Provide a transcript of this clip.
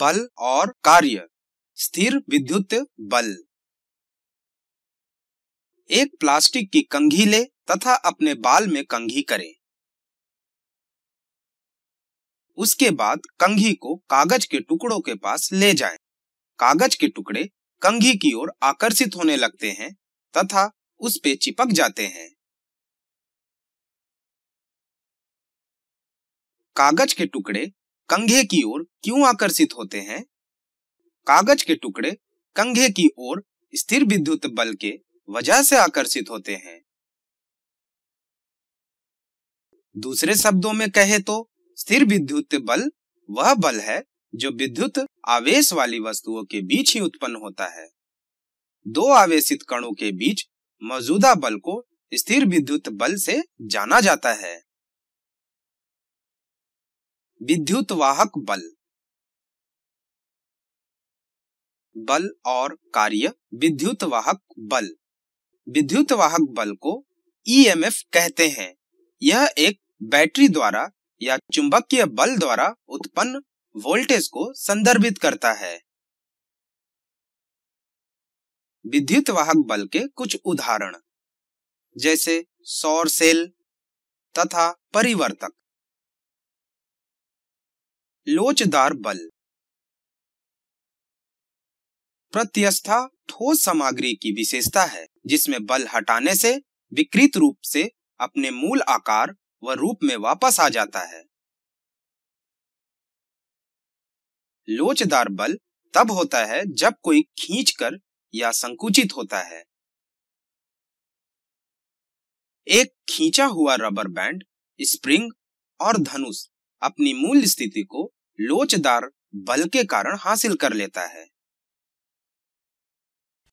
बल और कार्य स्थिर विद्युत बल एक प्लास्टिक की कंघी ले तथा अपने बाल में कंघी करें उसके बाद कंघी को कागज के टुकड़ों के पास ले जाएं। कागज के टुकड़े कंघी की ओर आकर्षित होने लगते हैं तथा उस पे चिपक जाते हैं कागज के टुकड़े कंघे की ओर क्यों आकर्षित होते हैं कागज के टुकड़े कंघे की ओर स्थिर विद्युत बल के वजह से आकर्षित होते हैं दूसरे शब्दों में कहे तो स्थिर विद्युत बल वह बल है जो विद्युत आवेश वाली वस्तुओं के बीच ही उत्पन्न होता है दो आवेशित कणों के बीच मौजूदा बल को स्थिर विद्युत बल से जाना जाता है विद्युत वाहक बल बल और कार्य विद्युत वाहक बल विद्युत वाहक बल को ईएमएफ e कहते हैं यह एक बैटरी द्वारा या चुंबकीय बल द्वारा उत्पन्न वोल्टेज को संदर्भित करता है विद्युत वाहक बल के कुछ उदाहरण जैसे सौर सेल तथा परिवर्तक लोचदार बल प्रत्यस्था ठोस सामग्री की विशेषता है जिसमें बल हटाने से विकृत रूप से अपने मूल आकार व रूप में वापस आ जाता है लोचदार बल तब होता है जब कोई खींचकर या संकुचित होता है एक खींचा हुआ रबर बैंड स्प्रिंग और धनुष अपनी मूल स्थिति को लोचदार बल के कारण हासिल कर लेता है